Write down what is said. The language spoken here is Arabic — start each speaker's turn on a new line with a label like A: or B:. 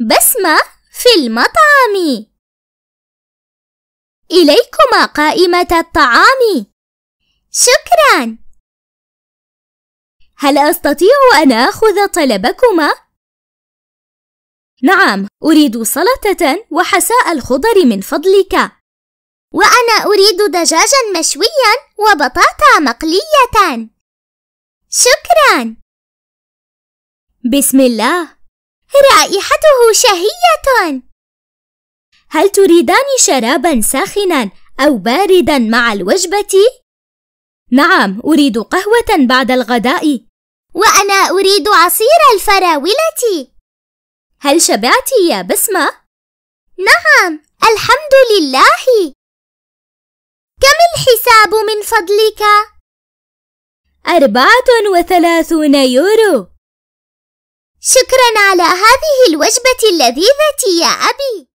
A: بسمة في المطعم إليكما قائمة الطعام شكرا هل أستطيع أن آخذ طلبكما؟
B: نعم أريد سلطة وحساء الخضر من فضلك وأنا أريد دجاجا مشويا وبطاطا مقلية
A: شكرا بسم الله
B: رائحته شهية هل تريدان شرابا ساخنا أو باردا مع الوجبة؟ نعم أريد قهوة بعد الغداء وأنا أريد عصير الفراولة هل شبعت يا بسمة؟ نعم الحمد
A: لله كم الحساب من فضلك؟ أربعة وثلاثون يورو شكرا على هذه الوجبة اللذيذة يا أبي